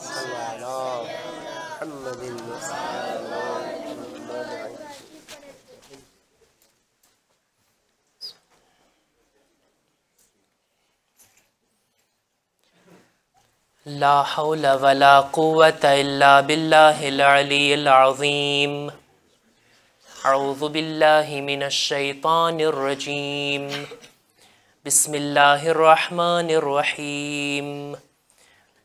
صل على محمد لا حول ولا قوة إلا بالله العلي العظيم أعوذ بالله من الشيطان الرجيم بسم الله الرحمن الرحيم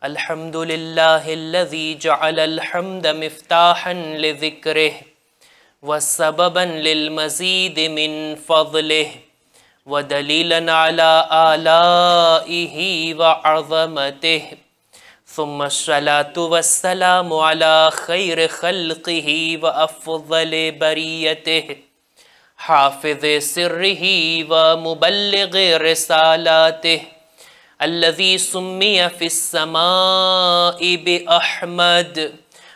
الحمد لله الذي جعل الحمد مفتاحا لذكره وسببا للمزيد من فضله ودليلا على آلائه وعظمته ثم الصلاة والسلام على خير خلقه وأفضل بريته حافظ سره ومبلغ رسالاته الذي سمي في السماء بأحمد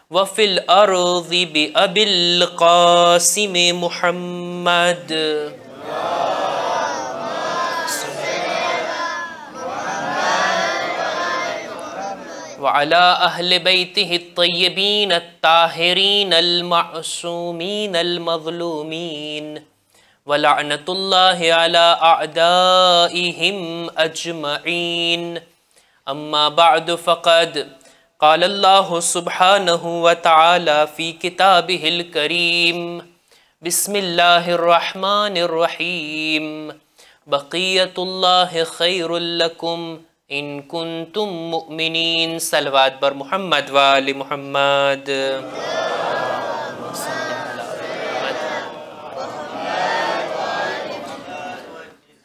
وفي الأرض بأبي القاسم محمد وعلى أهل بيته الطيبين الطاهرين المعصومين المظلومين ولعنة الله على أعدائهم أجمعين أما بعد فقد قال الله سبحانه وتعالى في كتابه الكريم بسم الله الرحمن الرحيم بقية الله خير لكم إن كنتم مؤمنين سلوات بر محمد وآل محمد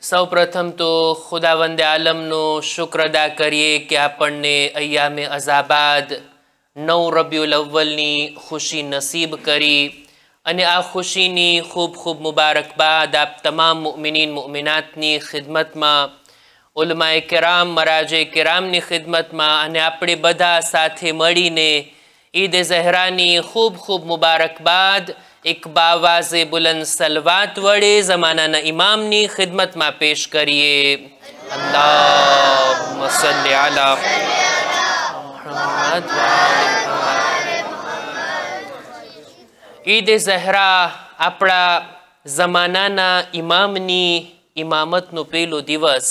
સૌ પ્રથમ તો ખુદાવંદ આલમનો શુક્ર અદા કરીએ કે આપણને અયામે અઝાબાદ નવ રબ્યુલ અવ્વલની ખુશી નસીબ કરી અને આ ખુશીની ખૂબ ખૂબ મુબારક બાદ આપ તમામ મુમિનીન મુમિનાતની ખિદમતમાં ઉલમાએ કેરામ મરાજે કેરામની ખિદમતમાં અને આપણે બધા સાથે મળીને ઈદ ઝહરાની ખૂબ ખૂબ મુબારક બાદ એક બાવાઝે બુલંદ સલવાત વડે જમાનાના ઇમામની ખિદમતમાં પેશ કરીએ અલ્લાહ સલ્લી અલા મુહમ્મદ ઈદ ઝહરા આપણા જમાનાના ઇમામની ઇમામતનો પહેલો દિવસ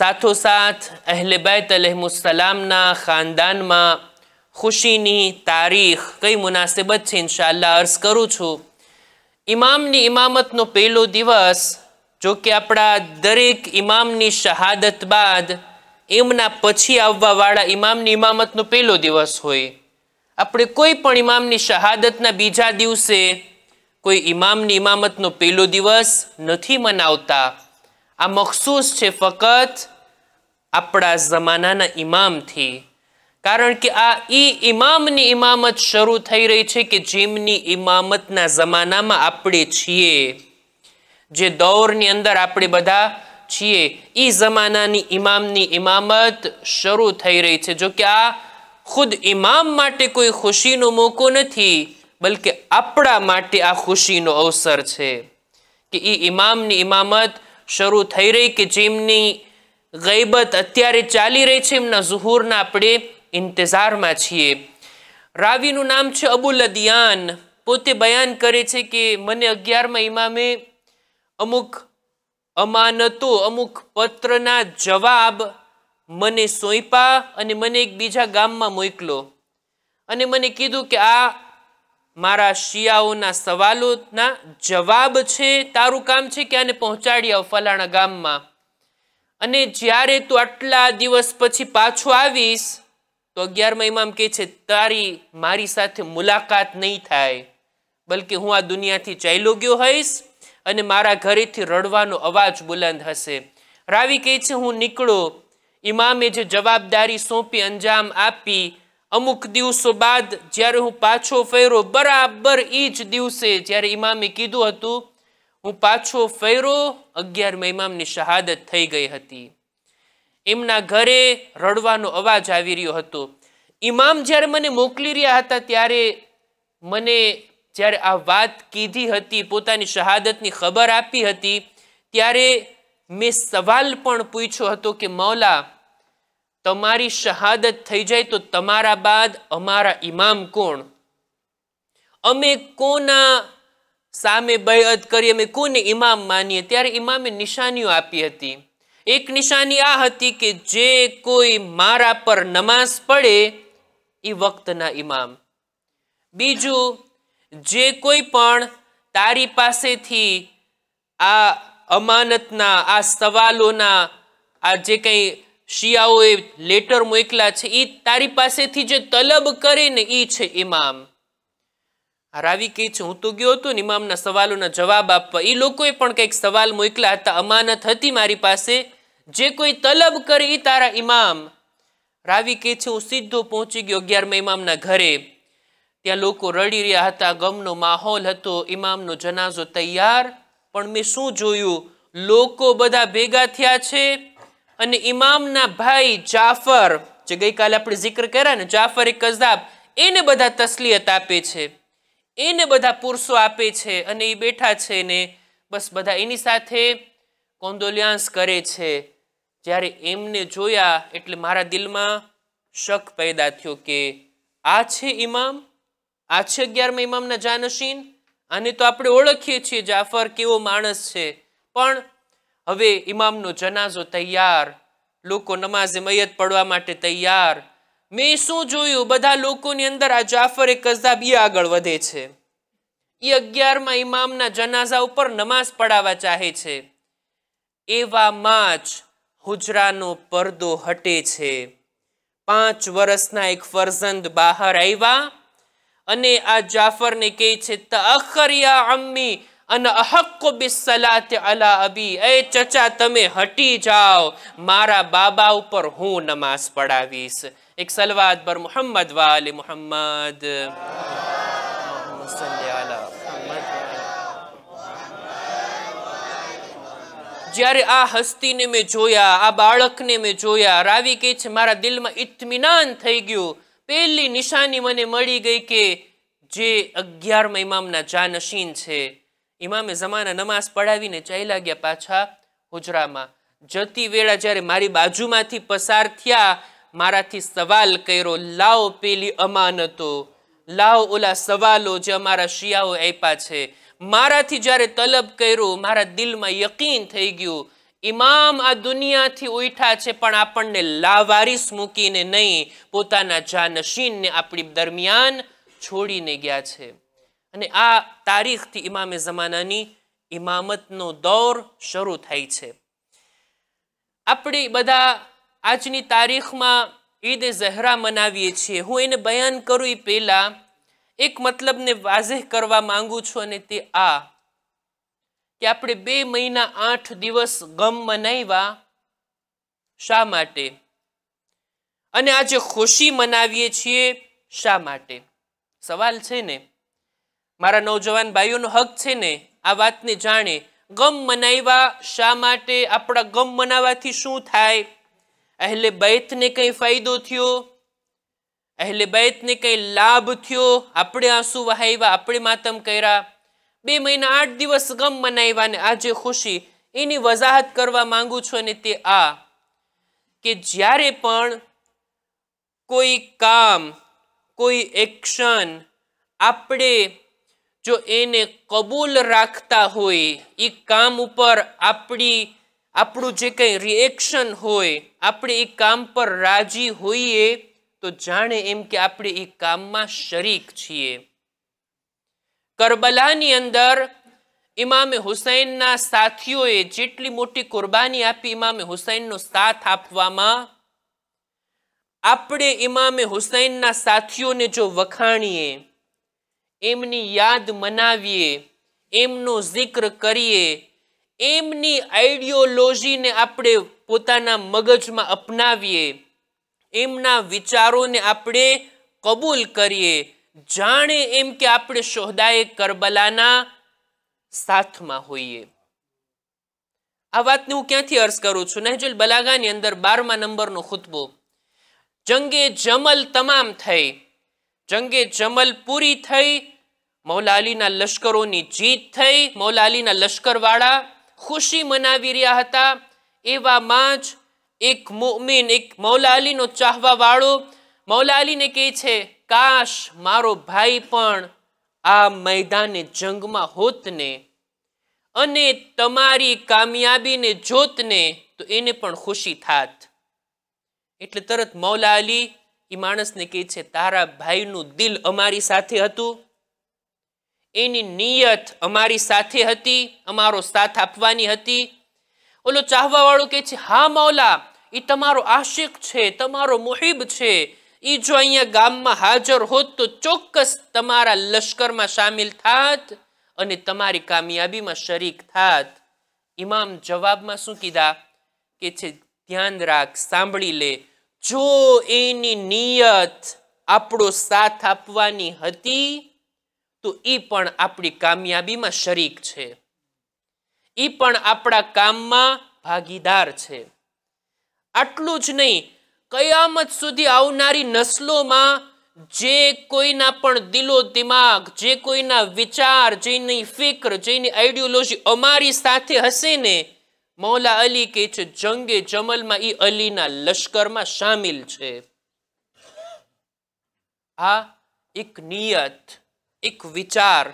સાથોસાથ અહેલેબૈત અલહમુસલામના ખાનદાનમાં ખુશીની તારીખ કઈ મુનાસિબત છે ઇન્શાલ્લાહ અર્ઝ કરું છું ઇમામની ઇમામતનો પહેલો દિવસ જો કે આપણા દરેક ઇમામની શહાદત બાદ એમના પછી આવવાવાળા ઇમામની ઇમામતનો પહેલો દિવસ હોય આપણે કોઈ પણ ઇમામની શહાદતના બીજા દિવસે કોઈ ઇમામની ઇમામતનો પહેલો દિવસ નથી મનાવતા આ મખસૂસ છે ફક્ત આપણા જમાનાના ઇમામથી કારણ કે આ ઈ ઇમામની ઇમામત શરૂ થઈ રહી છે કે જેમની ઇમામતના જમાનામાં આપણે છીએ જે દોરની અંદર આપણે બધા છીએ એ જમાનાની ઇમામની ઇમામત શરૂ થઈ રહી છે જો કે આ ખુદ ઇમામ માટે કોઈ ખુશીનો મોકો નથી બલકે આપણા માટે આ ખુશીનો અવસર છે કે એ ઇમામની ઇમામત શરૂ થઈ રહી કે જેમની ગૈબત અત્યારે ચાલી રહી છે એમના ઝુહુરના આપણે ઇંતજારમાં છીએ રાવીનું નામ છે અબુલ અદિયાન પોતે બયાન કરે છે કે મને અગિયારમાં ઇમામે અમુક અમાનતો અમુક પત્રના જવાબ મને સોંપ્યા અને મને એક બીજા ગામમાં મોકલો અને મને કીધું કે આ મારા શિયાઓના સવાલોના જવાબ છે તારું કામ છે કે આને પહોંચાડી આવ ફલાણા ગામમાં અને જ્યારે તું આટલા દિવસ પછી પાછો આવીશ તો અગિયારમાં ઇમામ કહે છે તારી મારી સાથે મુલાકાત નહીં થાય બલકે હું આ દુનિયાથી ચાલ્યો ગયો હોઈશ અને મારા ઘરેથી રડવાનો અવાજ બુલંદ હશે રાવી કહે છે હું નીકળો ઇમામે જે જવાબદારી સોંપી અંજામ આપી અમુક દિવસો બાદ જ્યારે હું પાછો ફેરો બરાબર એ જ દિવસે જ્યારે ઇમામે કીધું હતું હું પાછો ફેરો અગિયારમાં ઇમામની શહાદત થઈ ગઈ હતી એમના ઘરે રડવાનો અવાજ આવી રહ્યો હતો ઇમામ જ્યારે મને મોકલી રહ્યા હતા ત્યારે મને જ્યારે આ વાત કીધી હતી પોતાની શહાદતની ખબર આપી હતી ત્યારે મેં સવાલ પણ પૂછ્યો હતો કે મૌલા તમારી શહાદત થઈ જાય તો તમારા બાદ અમારા ઇમામ કોણ અમે કોના સામે બયત કરીએ અમે કોને ઇમામ માનીએ ત્યારે ઇમામે નિશાનીઓ આપી હતી એક નિશાની આ હતી કે જે કોઈ મારા પર નમાઝ પડે એ વક્તના ઇમામ બીજું જે કોઈ પણ તારી પાસેથી આ અમાનતના આ સવાલોના આ જે કંઈ શિયાઓએ લેટર મોકલા છે એ તારી પાસેથી જે તલબ કરે ને એ છે ઇમામ રાવી કહે છે હું તો ગયો હતો ને ઇમામના સવાલોના જવાબ આપવા એ લોકોએ પણ કંઈક સવાલ મોકલા હતા અમાનત હતી મારી પાસે જે કોઈ તલબ કરી તારા ઇમામ રાવી કે છે હું સીધો પહોંચી ગયો અગિયારમાં ઇમામના ઘરે ત્યાં લોકો રડી રહ્યા હતા ગમનો માહોલ હતો ઇમામનો જનાઝો તૈયાર પણ મેં શું જોયું લોકો બધા ભેગા થયા છે અને ઇમામના ભાઈ જાફર જે ગઈકાલે આપણે જિક્ર કર્યા ને જાફર એ કઝાબ એને બધા તસલીયત આપે છે એને બધા પુરુષો આપે છે અને એ બેઠા છે ને બસ બધા એની સાથે કોન્દોલિયાન્સ કરે છે જ્યારે એમને જોયા એટલે મારા દિલમાં શક પેદા થયો કે આ છે ઇમામ આ છે અગિયારમાં ઇમામના જાનશીન આને તો આપણે ઓળખીએ છીએ જાફર કેવો માણસ છે પણ હવે ઇમામનો જનાઝો તૈયાર લોકો નમાઝે મૈયત પડવા માટે તૈયાર મેં શું જોયું બધા લોકોની અંદર આ જાફર એ કઝાબ એ આગળ વધે છે એ અગિયારમાં ઇમામના જનાઝા ઉપર નમાઝ પડાવવા ચાહે છે એવામાં જ હુજરાનો પરદો હટે છે પાંચ વર્ષના એક ફરજંદ બહાર આવ્યા અને આ જાફરને કહે છે તખરિયા અમ્મી અને અહક્કો બિસલાત અલા અબી એ ચચા તમે હટી જાઓ મારા બાબા ઉપર હું નમાઝ પડાવીશ એક સલવાદ પર મુહમ્મદ વાલે મુહમ્મદ જ્યારે આ હસ્તીને મેં જોયા આ બાળકને મેં જોયા રાવી કહે છે મારા દિલમાં ઇતમિનાન થઈ ગયું પહેલી નિશાની મને મળી ગઈ કે જે અગિયારમાં ઇમામના જાનશીન છે ઇમામે જમાના નમાઝ પડાવીને ચાલ્યા ગયા પાછા હુજરામાં જતી વેળા જ્યારે મારી બાજુમાંથી પસાર થયા મારાથી સવાલ કર્યો લાવો પેલી અમાનતો લાવો ઓલા સવાલો જે અમારા શિયાઓ આપ્યા છે મારાથી જ્યારે તલબ કર્યું મારા દિલમાં યકીન થઈ ગયું ઇમામ આ દુનિયાથી ઉઠા છે પણ આપણને લાવારીસ મૂકીને નહીં પોતાના જાનશીનને આપણી દરમિયાન છોડીને ગયા છે અને આ તારીખથી ઇમામે જમાનાની ઇમામતનો દોર શરૂ થાય છે આપણે બધા આજની તારીખમાં ઈદ ઝહરા મનાવીએ છીએ હું એને બયાન કરું એ પહેલાં એક મતલબને વાઝેહ કરવા માંગુ છું અને તે આ કે આપણે બે મહિના આઠ દિવસ ગમ મનાવ્યા શા માટે અને આજે ખુશી મનાવીએ છીએ શા માટે સવાલ છે ને મારા નવજવાન ભાઈઓનો હક છે ને આ વાતને જાણે ગમ મનાવ્યા શા માટે આપણા ગમ મનાવવાથી શું થાય એટલે બૈતને કંઈ ફાયદો થયો અહેલે બૈતને કંઈ લાભ થયો આપણે આંસુ વહાવ્યા આપણે માતમ કર્યા બે મહિના આઠ દિવસ ગમ મનાવ્યા ને આજે ખુશી એની વજાહત કરવા માંગુ છું અને તે આ કે જ્યારે પણ કોઈ કામ કોઈ એક્શન આપણે જો એને કબૂલ રાખતા હોય એ કામ ઉપર આપણી આપણું જે કંઈ રિએક્શન હોય આપણે એ કામ પર રાજી હોઈએ તો જાણે એમ કે આપણે એ કામમાં શરીક છીએ કરબલાની અંદર ઇમામે હુસૈનના સાથીઓએ જેટલી મોટી કુરબાની આપી ઇમામે હુસૈનનો સાથ આપવામાં આપણે ઇમામે હુસૈનના સાથીઓને જો વખાણીએ એમની યાદ મનાવીએ એમનો જિક્ર કરીએ એમની આઈડિયોલોજીને આપણે પોતાના મગજમાં અપનાવીએ એમના વિચારોને આપણે કબૂલ કરીએ જાણે એમ કે આપણે શોહદાએ કરબલાના સાથમાં હોઈએ આ વાતને હું ક્યાંથી અર્થ કરું છું નહેજુલ બલાગાની અંદર બારમા નંબરનો ખુતબો જંગે જમલ તમામ થઈ જંગે જમલ પૂરી થઈ મૌલા અલીના લશ્કરોની જીત થઈ મૌલા અલીના લશ્કરવાળા ખુશી મનાવી રહ્યા હતા એવામાં જ એક મોમિન એક મૌલા અલીનો ચાહવા વાળો મૌલા અલીને કહે છે કાશ મારો ભાઈ પણ આ મેદાને જંગમાં હોતને અને તમારી કામયાબીને જોતને તો એને પણ ખુશી થાત એટલે તરત મૌલા અલી એ માણસને કહે છે તારા ભાઈનું દિલ અમારી સાથે હતું એની નિયત અમારી સાથે હતી અમારો સાથ આપવાની હતી ઓલો ચાહવાવાળો કહે છે હા મૌલા એ તમારો આશિક છે તમારો મુહિબ છે એ જો અહીંયા ગામમાં હાજર હોત તો ચોક્કસ તમારા લશ્કરમાં સામેલ થાત અને તમારી કામયાબીમાં શરીક થાત ઇમામ જવાબમાં શું કીધા કે છે ધ્યાન રાખ સાંભળી લે જો એની નિયત આપણો સાથ આપવાની હતી તો એ પણ આપણી કામયાબીમાં શરીક છે એ પણ આપણા કામમાં ભાગીદાર છે આટલું જ નહીં કયામત સુધી આવનારી નસલોમાં જે કોઈના પણ દિલો દિમાગ જે કોઈના વિચાર જેની ફિક્ર જેની આઈડિયોલોજી અમારી સાથે હશે ને મૌલા અલી કે છે જંગે જમલમાં એ અલીના લશ્કરમાં સામેલ છે આ એક નિયત એક વિચાર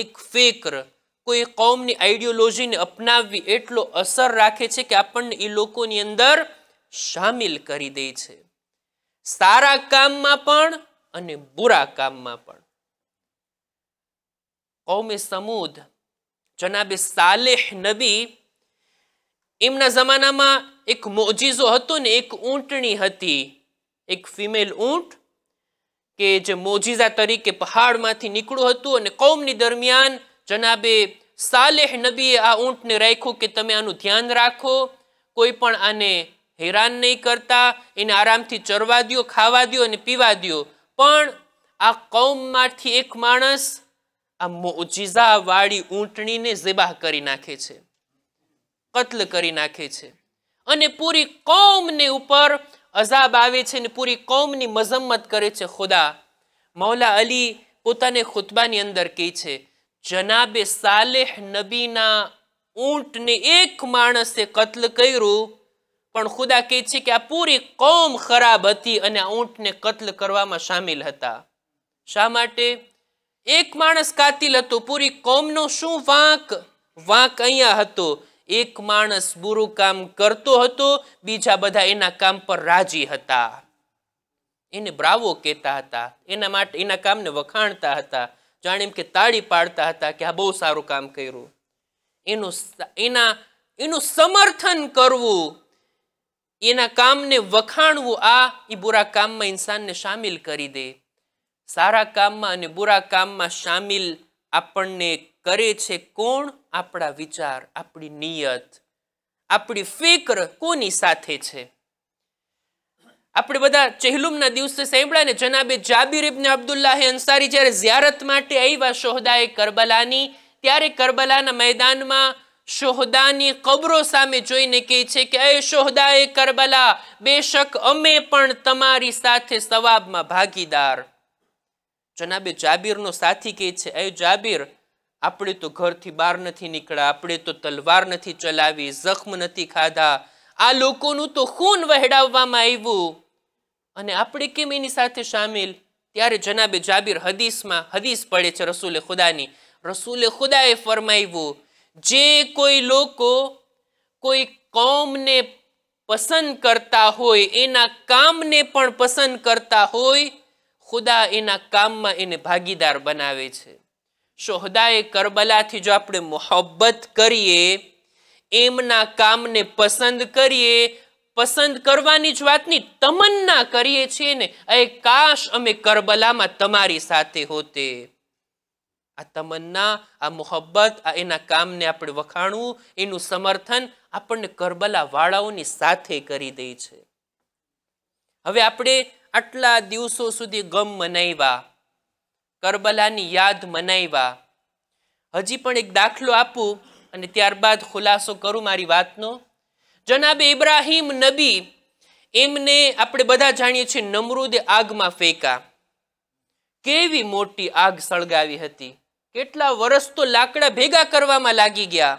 એક ફિક્ર કોઈ કોમની આઈડિયોલોજીને અપનાવવી એટલો અસર રાખે છે કે આપણને એ લોકોની અંદર શામિલ કરી દે છે સારા કામમાં પણ અને બુરા કામમાં પણ કૌમે સમુદ જનાબે સાલેહ નબી એમના જમાનામાં એક મોજીઝો હતો ને એક ઊંટણી હતી એક ફિમેલ ઊંટ કે જે મોજીઝા તરીકે પહાડમાંથી નીકળ્યું હતું અને કૌમની દરમિયાન જનાબે સાલેહ નબીએ આ ઊંટને રાખ્યું કે તમે આનું ધ્યાન રાખો કોઈ પણ આને હેરાન નહીં કરતા એને આરામથી ચરવા દો ખાવા દો અને પીવા દો પણ આ કૌમમાંથી એક માણસ આ મોજીઝાવાળી ઊંટણીને ઝેબાહ કરી નાખે છે કત્લ કરી નાખે છે અને પૂરી કૌમને ઉપર અઝાબ આવે છે અને પૂરી કૌમની મઝમ્મત કરે છે ખુદા મૌલા અલી પોતાને ખુતબાની અંદર કહે છે જનાબે સાલેહ નબીના ઊંટને એક માણસે કત્લ કર્યું પણ ખુદા કહે છે કે આ પૂરી કોમ ખરાબ હતી અને આ ઊંટને કત્લ કરવામાં સામેલ હતા શા માટે એક માણસ કાતિલ હતો પૂરી કોમનો શું વાંક વાંક અહીંયા હતો એક માણસ બુરું કામ કરતો હતો બીજા બધા એના કામ પર રાજી હતા એને બ્રાવો કહેતા હતા એના માટે એના કામને વખાણતા હતા જાણે એમ કે તાળી પાડતા હતા કે આ બહુ સારું કામ કર્યું એનું એના એનું સમર્થન કરવું એના કામને વખાણવું આ એ બુરા કામમાં ઇન્સાનને સામિલ કરી દે સારા કામમાં અને બુરા કામમાં સામિલ આપણને કરે છે કોણ આપણા વિચાર આપણી નિયત આપણી ફિક્ર કોની સાથે છે આપણે બધા ચહેલુમના દિવસે સાંભળ્યા ને જનાબે જાબીર ઇબ્ન અબ્દુલ્લાહ અંસારી જ્યારે ઝિયારત માટે આવ્યા શોહદાએ કરબલાની ત્યારે કરબલાના મેદાનમાં શોહદાની કબરો સામે જોઈને કહે છે કે એ શોહદાએ કરબલા બેશક અમે પણ તમારી સાથે સવાબમાં ભાગીદાર જનાબે જાબીરનો સાથી કહે છે એ જાબીર આપણે તો ઘરથી બહાર નથી નીકળ્યા આપણે તો તલવાર નથી ચલાવી જખમ નથી ખાધા આ લોકોનું તો ખૂન વહેડાવવામાં આવ્યું અને આપણે કેમ એની સાથે સામેલ ત્યારે જનાબે જાબીર હદીસમાં હદીસ પડે છે રસૂલે ખુદાની રસૂલે ખુદાએ ફરમાવ્યું જે કોઈ લોકો કોઈ કોમને પસંદ કરતા હોય એના કામને પણ પસંદ કરતા હોય ખુદા એના કામમાં એને ભાગીદાર બનાવે છે શોહદાએ કરબલાથી જો આપણે મોહબ્બત કરીએ એમના કામને પસંદ કરીએ પસંદ કરવાની જ વાતની તમન્ના કરીએ છીએ ને એ કાશ અમે કરબલામાં તમારી સાથે હોતે આ તમન્ના આ મોહબ્બત આ એના કામને આપણે વખાણવું એનું સમર્થન આપણને કરબલા વાળાઓની સાથે કરી દે છે હવે આપણે આટલા દિવસો સુધી ગમ મનાવ્યા કરબલાની યાદ મનાવ્યા હજી પણ એક દાખલો આપું અને ત્યારબાદ ખુલાસો કરું મારી વાતનો જનાબે ઇબ્રાહીમ નબી એમને આપણે બધા જાણીએ છીએ નમરૂદે આગમાં ફેંકા કેવી મોટી આગ સળગાવી હતી કેટલા વર્ષ તો લાકડા ભેગા કરવામાં લાગી ગયા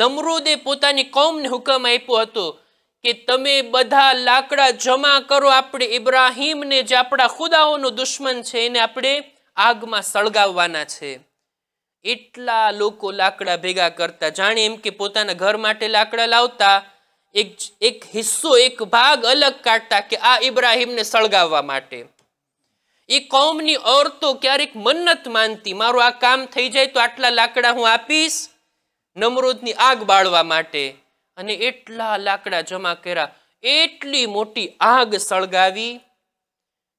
નમરૂદે પોતાની કૌમને હુકમ આપ્યો હતો કે તમે બધા લાકડા જમા કરો આપણે ઇબ્રાહીમને જે આપણા ખુદાઓનો દુશ્મન છે એને આપણે આગમાં સળગાવવાના છે એટલા લોકો લાકડા ભેગા કરતા જાણે એમ કે પોતાના ઘર માટે લાકડા લાવતા એક એક હિસ્સો એક ભાગ અલગ કાઢતા કે આ ઇબ્રાહીમને સળગાવવા માટે એ કોમની ઓરતો ક્યારેક મન્નત માનતી મારું આ કામ થઈ જાય તો આટલા લાકડા હું આપીશ નમરોદની આગ બાળવા માટે અને એટલા લાકડા જમા કર્યા એટલી મોટી આગ સળગાવી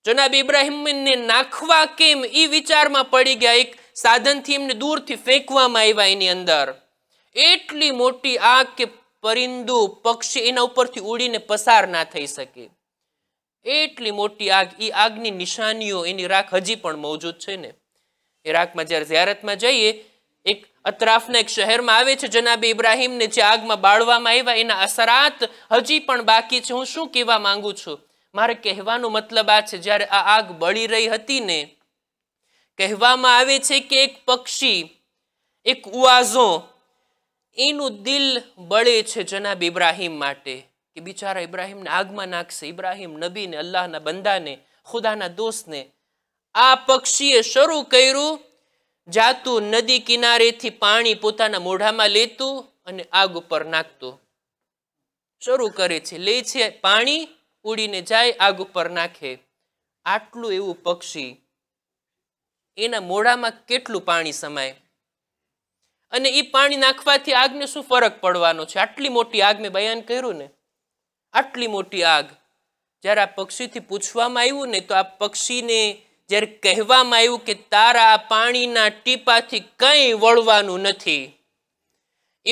જનાબ ઇબ્રાહીમને નાખવા કેમ એ વિચારમાં પડી ગયા એક સાધનથી એમને દૂરથી ફેંકવામાં આવ્યા એની અંદર એટલી મોટી આગ કે પરિંદુ પક્ષી એના ઉપરથી ઉડીને પસાર ના થઈ શકે એટલી મોટી આગ એ આગની નિશાનીઓ એની રાખ હજી પણ મોજૂદ છે ને એ રાખમાં જ્યારે ઝિયારતમાં જઈએ એક અતરાફના એક શહેરમાં આવે છે જનાબ ઇબ્રાહીમને જે આગમાં બાળવામાં આવ્યા એના અસરાત હજી પણ બાકી છે હું શું કહેવા માંગુ છું મારે કહેવાનો મતલબ આ છે જ્યારે આ આગ બળી રહી હતી ને કહેવામાં આવે છે કે એક પક્ષી એક ઉઆઝો એનું દિલ બળે છે જનાબ ઇબ્રાહીમ માટે કે બિચારા ઇબ્રાહીમને આગમાં નાખશે ઇબ્રાહીમ નબીને અલ્લાહના બંદાને ખુદાના દોસ્તને આ પક્ષીએ શરૂ કર્યું જાતું નદી કિનારેથી પાણી પોતાના મોઢામાં લેતું અને આગ ઉપર નાખતું શરૂ કરે છે લે છે પાણી ઉડીને જાય આગ ઉપર નાખે આટલું એવું પક્ષી એના મોઢામાં કેટલું પાણી સમાય અને એ પાણી નાખવાથી આગને શું ફરક પડવાનો છે આટલી મોટી આગ મેં બયાન કર્યું ને આટલી મોટી આગ જ્યારે આ પક્ષીથી પૂછવામાં આવ્યું ને તો આ પક્ષીને જ્યારે કહેવામાં આવ્યું કે તારા પાણીના ટીપાથી કંઈ વળવાનું નથી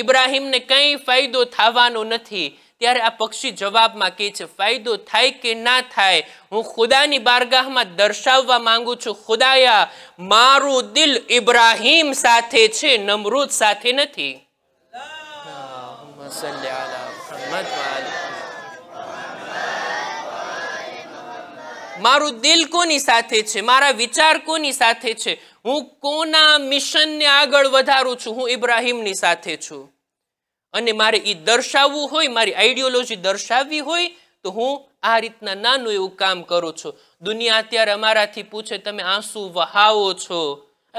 ઇબ્રાહીમને કંઈ ફાયદો થવાનો નથી ત્યારે આ પક્ષી જવાબમાં કહે છે ફાયદો થાય કે ના થાય હું ખુદાની બારગાહમાં દર્શાવવા માંગુ છું ખુદાયા મારું દિલ ઇબ્રાહીમ સાથે છે નમરૂદ સાથે નથી મારું દિલ કોની સાથે છે મારા વિચાર કોની સાથે છે હું કોના મિશનને આગળ વધારું છું હું ઇબ્રાહીમની સાથે છું અને મારે એ દર્શાવવું હોય મારી આઈડિયોલોજી દર્શાવવી હોય તો હું આ રીતના નાનું એવું કામ કરું છું દુનિયા અત્યારે અમારાથી પૂછે તમે આંસુ વહાવો છો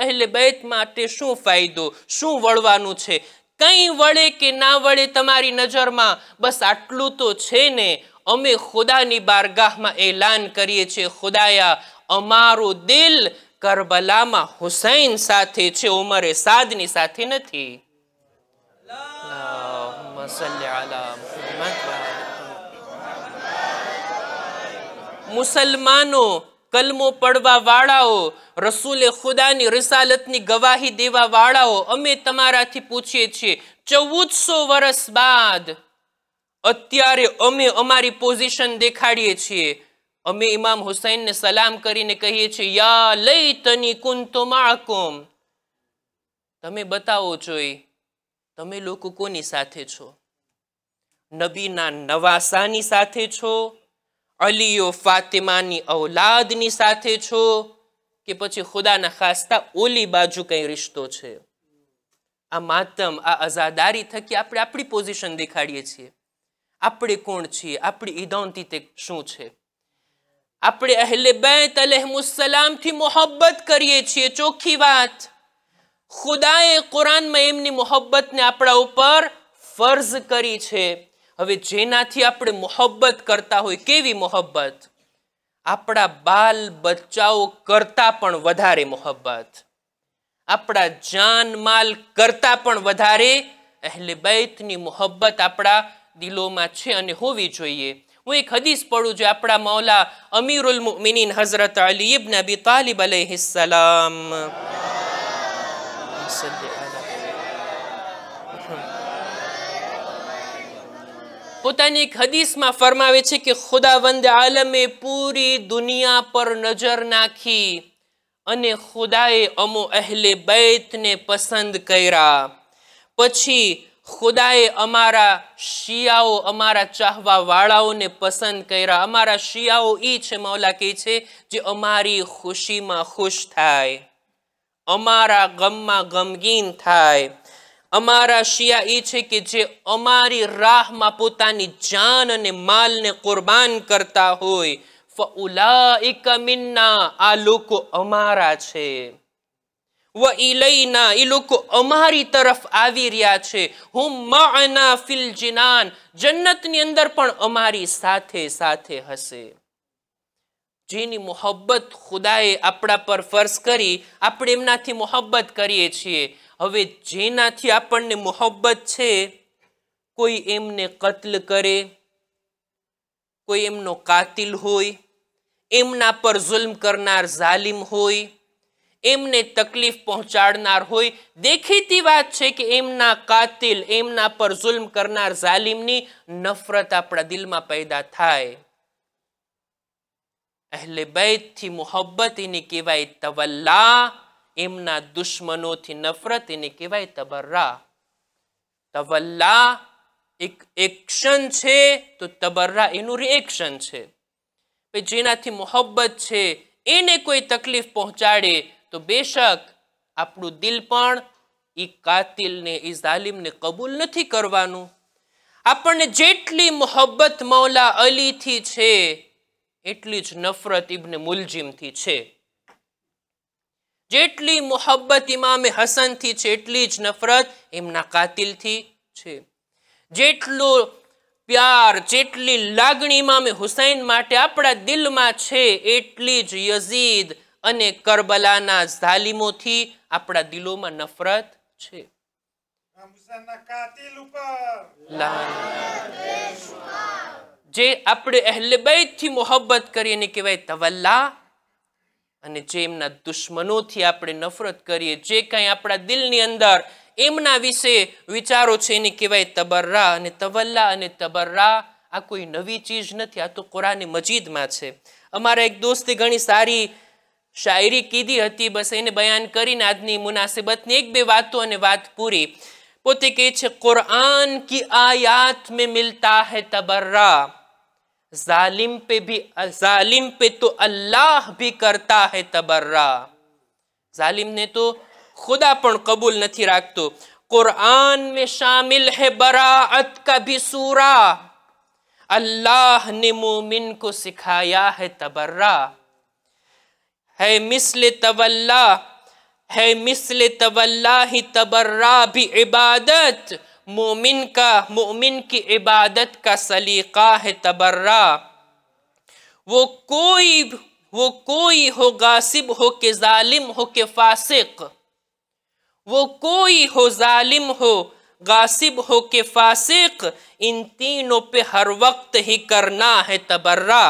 એટલે બેત માટે શું ફાયદો શું વળવાનું છે કંઈ વળે કે ના વળે તમારી નજરમાં બસ આટલું તો છે ને અમે ખુદાની બારગાહમાં એલાન કરીએ છીએ ખુદાયા અમારું દિલ કરબલામાં હુસૈન સાથે છે ઉમરે સાદની સાથે નથી મુસલમાનો કલમો પડવા વાળાઓ રસૂલે ખુદાની રિસાલતની ગવાહી દેવા વાળાઓ અમે તમારાથી પૂછીએ છીએ ચૌદસો વર્ષ બાદ અત્યારે અમે અમારી પોઝિશન દેખાડીએ છીએ અમે ઇમામ હુસૈનને સલામ કરીને કહીએ છીએ યા લઈ તની કુંતો માકુમ તમે બતાવો જોઈ તમે લોકો કોની સાથે છો નબીના નવાસાની સાથે છો અલીઓ ફાતિમાની ઔલાદની સાથે છો કે પછી ખુદાના ખાસ્તા ઓલી બાજુ કંઈ રિશ્તો છે આ માતમ આ અઝાદારી થકી આપણે આપણી પોઝિશન દેખાડીએ છીએ આપણે કોણ છીએ આપણી ઈદાંતિ શું છે આપણે અહેલે બેત અલહમુસલામથી મોહબ્બત કરીએ છીએ ચોખ્ખી વાત ખુદાએ કુરાનમાં એમની મોહબ્બતને આપણા ઉપર ફર્ઝ કરી છે હવે જેનાથી આપણે મોહબ્બત કરતા હોય કેવી મોહબ્બત આપણા બાલ બચ્ચાઓ કરતાં પણ વધારે મોહબ્બત આપણા જાન માલ કરતાં પણ વધારે અહેલે બૈતની મોહબ્બત આપણા દિલોમાં છે અને હોવી જોઈએ હું એક હદીસ પડું છું આપણા મૌલા અમીરુલ મિનિન હઝરત અલી ઇબ્ન અબી તાલિબ અલૈહિસ્સલામ પોતાની એક હદીસમાં ફરમાવે છે કે ખુદાવંદ આલમે પૂરી દુનિયા પર નજર નાખી અને ખુદાએ અમો અહેલે બૈતને પસંદ કર્યા પછી ખુદાએ અમારા શિયાઓ અમારા ચાહવા વાળાઓને પસંદ કર્યા અમારા શિયાઓ એ છે મૌલા કે છે જે અમારી ખુશીમાં ખુશ થાય અમારા ગમમાં ગમગીન થાય અમારા શિયા એ છે કે જે અમારી રાહમાં પોતાની જાન અને માલને કુરબાન કરતા હોય ફઉલાઈક મિન્ના આ લોકો અમારા છે વ ઇલૈના એ લોકો અમારી તરફ આવી રહ્યા છે હું માના ફિલ જિનાન જન્નતની અંદર પણ અમારી સાથે સાથે હશે જેની મોહબ્બત ખુદાએ આપણા પર ફર્શ કરી આપણે એમનાથી મોહબ્બત કરીએ છીએ હવે જેનાથી આપણને મોહબ્બત છે કોઈ એમને કત્લ કરે કોઈ એમનો કાતિલ હોય એમના પર જુલ્મ કરનાર ઝાલિમ હોય એમને તકલીફ પહોંચાડનાર હોય દેખીતી વાત છે કે એમના કાતિલ એમના પર જુલ્મ કરનાર ઝાલિમની નફરત આપણા દિલમાં પેદા થાય અહલે બૈતથી મોહબ્બત એને કહેવાય તવલ્લા એમના દુશ્મનોથી નફરત એને કહેવાય તબર્રા તવલ્લા એક એક્શન છે તો તબર્રા એનું રિએક્શન છે જેનાથી મોહબ્બત છે એને કોઈ તકલીફ પહોંચાડે તો બેશક આપણું દિલ પણ એ કાતિલને એ ઝાલિમને કબૂલ નથી કરવાનું આપણને જેટલી મોહબ્બત મૌલા અલીથી છે એટલી જ નફરત ઇબ્ને મુલજીમથી છે જેટલી મોહબ્બત ઇમામે હસનથી છે એટલી જ નફરત એમના કાતિલથી છે જેટલો પ્યાર જેટલી લાગણી ઇમામે હુસૈન માટે આપણા દિલમાં છે એટલી જ યઝીદ અને કરબલાના ઝાલિમોથી આપણા દિલોમાં નફરત છે જે આપણે અહલે થી મોહબ્બત કરીએ એને કહેવાય તવલ્લા અને જે એમના દુશ્મનોથી આપણે નફરત કરીએ જે કંઈ આપણા દિલની અંદર એમના વિશે વિચારો છે એને કહેવાય તબર્રા અને તવલ્લા અને તબર્રા આ કોઈ નવી ચીજ નથી આ તો કોરાની મજીદમાં છે અમારા એક દોસ્તે ઘણી સારી शायरी કીધી थी बस એને बयान કરીને આજની મુનાસિબતની एक बे વાતો અને વાત પૂરી પોતે કહે છે કુરાન કી આયાત મેં મિલતા હૈ તબર્રા जालिम पे भी जालिम पे तो अल्लाह भी करता है तबर्रा जालिम ने तो खुदा पण कबूल नहीं रखतो कुरान में शामिल है बराअत का भी सूरा अल्लाह ने मोमिन को सिखाया है तबर्रा है मिसल तवल्ला है मिसल तवल्ला ही तबर्रा भी इबादत मोमिन का मोमिन की इबादत का सलीका है तबर्रा वो कोई वो कोई हो गासिब हो के जालिम हो के फासिक वो कोई हो जालिम हो गासिब हो के फासिक इन तीनों पे हर वक्त ही करना है तबर्रा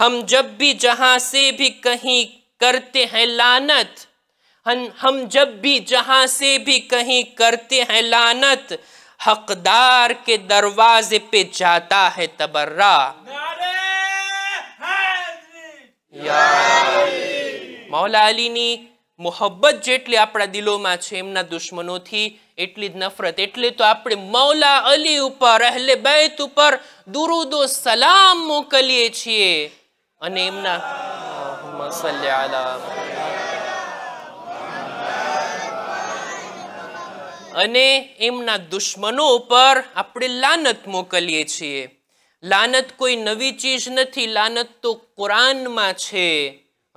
हम जब भी जहां से भी कहीं करते हैं लानत हम हम जब भी जहां से भी कहीं करते हैं लानत हकदार के दरवाजे पे जाता है तबर्रा मौलाली ने मोहब्बत जेटली अपना दिलों में दुश्मनों थी एटली नफरत एटले तो अपने मौला अली पर अहले बैत पर दुरुदो सलाम मोकलीए छे અને એમના અને એમના દુશ્મનો ઉપર આપણે લાનત મોકલીએ છીએ લાનત કોઈ નવી ચીજ નથી લાનત તો કુરાનમાં છે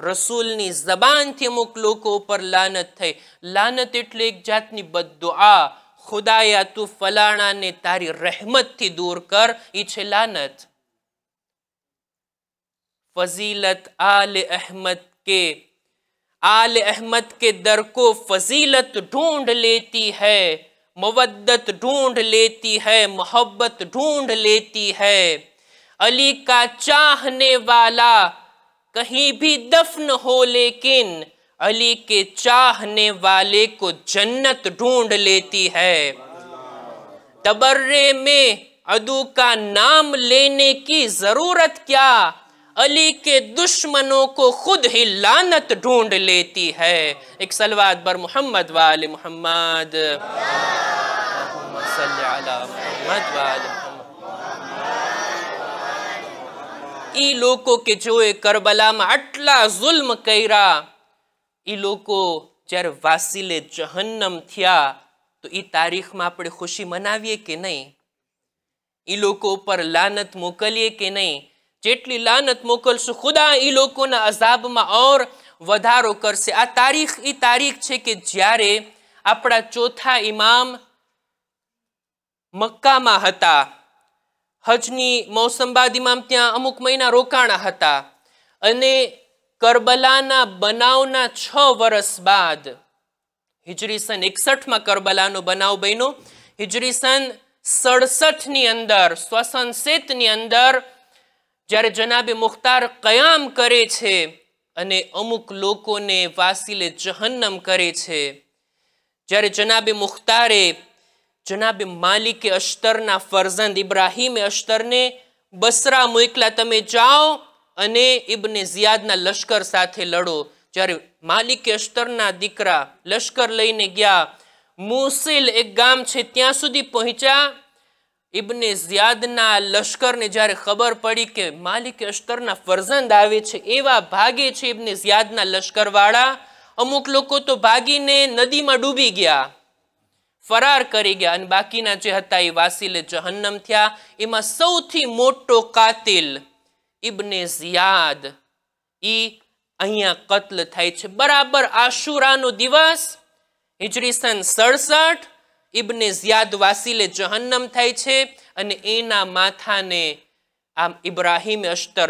રસૂલની જબાનથી અમુક લોકો ઉપર લાનત થઈ લાનત એટલે એક જાતની બદુઆ ખુદાયા તું ફલાણાને તારી રહેમતથી દૂર કર એ છે લાનત फजीलत आल अहमद के आल अहमद के दर को फजीलत ढूंढ लेती है मवदत ढूंढ लेती है मोहब्बत ढूंढ लेती है अली का चाहने वाला कहीं भी दफन हो लेकिन अली के चाहने वाले को जन्नत ढूंढ लेती है तबर्रे में अदू का नाम लेने की ज़रूरत क्या अली के दुश्मनों को खुद ही लानत ढूंढ लेती है एक सलवाद बर मोहम्मद वाले मोहम्मद लोगों के जो करबला में अटला जुल्म कैरा ई लोग जर वासिले जहन्नम थिया तो ई तारीख में अपने खुशी मनाविए के नहीं ई लोगों पर लानत मोकलिए के नहीं જેટલી લાનત મોકલશું ખુદા એ લોકોના અઝાબમાં ઓર વધારો કરશે આ તારીખ એ તારીખ છે કે જ્યારે આપણા ચોથા ઇમામ મક્કામાં હતા હજની મોસમ બાદ ઇમામ ત્યાં અમુક મહિના રોકાણા હતા અને કરબલાના બનાવના છ વર્ષ બાદ હિજરી સન એકસઠમાં કરબલાનો બનાવ બન્યો હિજરી સન સડસઠની અંદર શ્વસન સેતની અંદર જ્યારે જનાબે મુખ્તાર કયામ કરે છે અને અમુક લોકોને વાસીલે જહન્નમ કરે છે જ્યારે જનાબે મુખ્તારે જનાબે માલિકે અશ્તરના ફરઝંદ ઇબ્રાહીમે અશ્તરને બસરા મોકલા તમે જાઓ અને ઇબને ઝિયાદના લશ્કર સાથે લડો જ્યારે માલિકે અશ્તરના દીકરા લશ્કર લઈને ગયા મુસિલ એક ગામ છે ત્યાં સુધી પહોંચ્યા ઇબને ઝિયાદના લશ્કરને જ્યારે ખબર પડી કે માલિક અશ્તરના ફરજંદ આવે છે એવા ભાગે છે ઇબને ઝિયાદના લશ્કરવાળા અમુક લોકો તો ભાગીને નદીમાં ડૂબી ગયા ફરાર કરી ગયા અને બાકીના જે હતા એ વાસીલે જહન્નમ થયા એમાં સૌથી મોટો કાતિલ ઇબને ઝિયાદ ઈ અહીંયા કત્લ થાય છે બરાબર આશુરાનો દિવસ હિજરી સન સડસઠ ઇબને ઝિયાદ વાસીલે જહન્નમ થાય છે અને એના માથાને આમ ઇબ્રાહીમ અશ્તર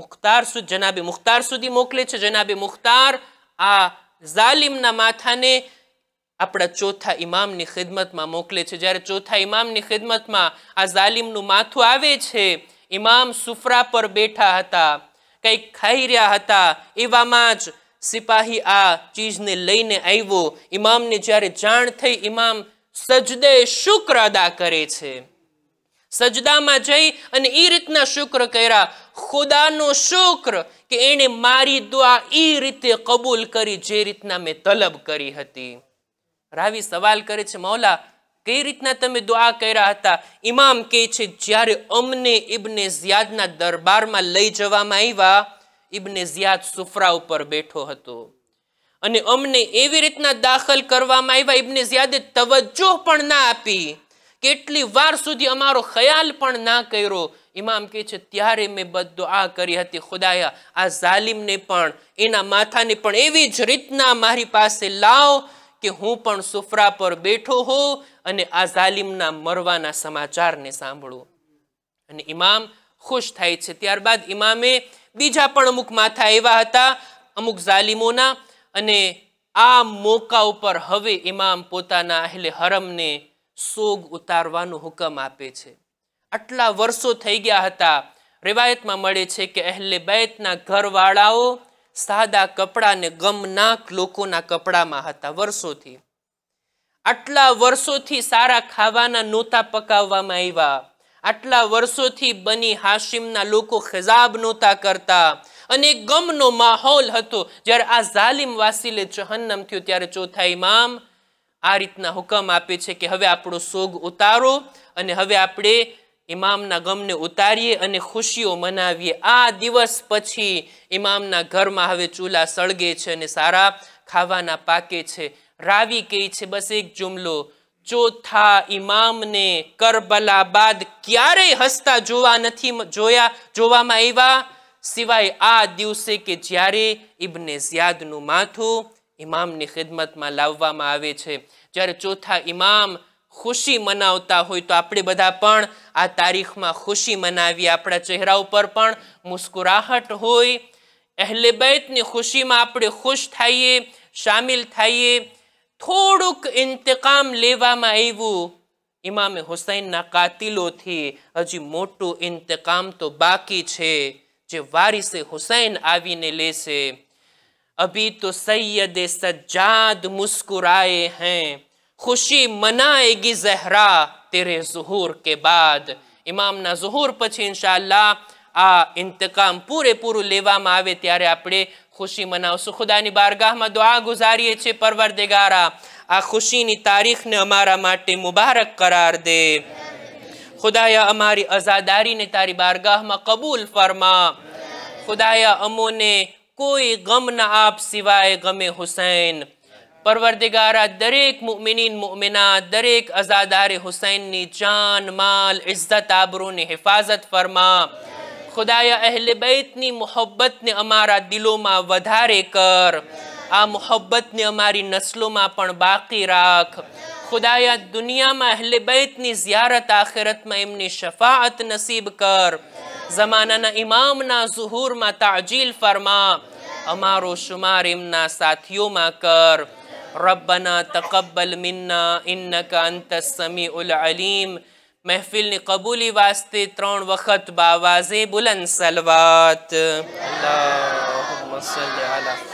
મુખ્તાર જનાબે મુખ્તાર સુધી મોકલે છે જનાબે મુખ્તાર આ ઝાલિમના માથાને આપણા ચોથા ઇમામની ખિદમતમાં મોકલે છે જ્યારે ચોથા ઇમામની ખિદમતમાં આ ઝાલિમનું માથું આવે છે ઇમામ સુફરા પર બેઠા હતા કંઈક ખાઈ રહ્યા હતા એવામાં જ સિપાહી આ ચીજને લઈને આવ્યો ઇમામને જ્યારે જાણ થઈ ઇમામ સજદે શુક્ર અદા કરે છે સજદામાં જઈ અને એ રીતના શુક્ર કર્યા ખુદાનો શુક્ર કે એણે મારી દુઆ એ રીતે કબૂલ કરી જે રીતના મેં તલબ કરી હતી રાવી સવાલ કરે છે મૌલા કઈ રીતના તમે દુઆ કર્યા હતા ઇમામ કહે છે જ્યારે અમને ઇબને ઝિયાદના દરબારમાં લઈ જવામાં આવ્યા ઇબને ઝિયાદ સુફરા ઉપર બેઠો હતો અને અમને એવી રીતના દાખલ કરવામાં આવ્યા ઇબ્ને ઝિયાદે તવજ્જો પણ ના આપી કેટલી વાર સુધી અમારો ખ્યાલ પણ ના કર્યો ઇમામ કે છે ત્યારે મેં બધો આ કરી હતી ખુદાયા આ ઝાલિમને પણ એના માથાને પણ એવી જ રીતના મારી પાસે લાવ કે હું પણ સુફરા પર બેઠો હોઉં અને આ ઝાલિમના મરવાના સમાચારને સાંભળું અને ઇમામ ખુશ થાય છે ત્યારબાદ ઇમામે બીજા પણ અમુક માથા એવા હતા અમુક ઝાલિમોના અને આ મોકા ઉપર હવે ઇમામ પોતાના અહેલે હરમને સોગ ઉતારવાનો હુકમ આપે છે આટલા વર્ષો થઈ ગયા હતા રિવાયતમાં મળે છે કે અહેલે બૈતના ઘરવાળાઓ સાદા કપડા ને ગમનાક લોકોના કપડામાં હતા વર્ષોથી આટલા વર્ષોથી સારા ખાવાના નહોતા પકાવવામાં આવ્યા આટલા વર્ષોથી બની હાશિમના લોકો ખિઝાબ નહોતા કરતા અને ગમનો માહોલ હતો જ્યારે આ ઝાલિમ વાસીલે જહન્નમ થયો ત્યારે ચોથા ઇમામ આ રીતના હુકમ આપે છે કે હવે આપણો સોગ ઉતારો અને હવે આપણે ઇમામના ગમને ઉતારીએ અને ખુશીઓ મનાવીએ આ દિવસ પછી ઇમામના ઘરમાં હવે ચૂલા સળગે છે અને સારા ખાવાના પાકે છે રાવી કહે છે બસ એક જુમલો ચોથા ઇમામને કરબલા બાદ ક્યારેય હસતા જોવા નથી જોયા જોવામાં આવ્યા સિવાય આ દિવસે કે જ્યારે ઇબને ઝિયાદનું માથું ઇમામની ખિદમતમાં લાવવામાં આવે છે જ્યારે ચોથા ઇમામ ખુશી મનાવતા હોય તો આપણે બધા પણ આ તારીખમાં ખુશી મનાવીએ આપણા ચહેરા ઉપર પણ મુસ્કુરાહટ હોય અહેલે બૈતની ખુશીમાં આપણે ખુશ થઈએ સામેલ થઈએ થોડુંક ઇંતકામ લેવામાં આવ્યું ઇમામે હુસૈનના કાતિલોથી હજી મોટું ઇંતકામ તો બાકી છે जे वारिस हुसैन आवीने ले से अभी तो सैयद सज्जाद मुस्कुराए हैं खुशी मनाएगी जहरा तेरे जहूर के बाद इमाम ना जहूर पछी इंशाला आ इंतकाम पूरे पूरु लेवे तेरे अपने खुशी मनासु खुदा बारगाह में दुआ गुजारी परवर दिगारा आ खुशी तारीख ने अमरा मुबारक करार दे खुदाया हमारी आज़ादारी ने तारी बारगाह में कबूल फरमा खुदाया अमो ने कोई गम न आप सिवाय गम हुसैन परवरदिगारा दरेक मुमिन मुमिना दरेक आज़ादार हुसैन ने जान माल इज़्ज़त आबरू ने हिफाजत फरमा खुदाया अहल बैतनी मोहब्बत ने हमारा दिलों में वधारे कर आ मोहब्बत ने अमारी नस्लों में बाकी राख खुदाया दुनिया में अहल बैत जियारत आखिरत में इमनी शफात नसीब कर जमाना ना इमाम ना जहूर में ताजील फरमा अमारो शुमार इमना साथियों में कर रबना तकबल मिन्ना इन्न अंत समी उल अलीम महफिल ने कबूली वास्ते त्रोण वक़्त बावाजे बुलंद सलवात अल्लाह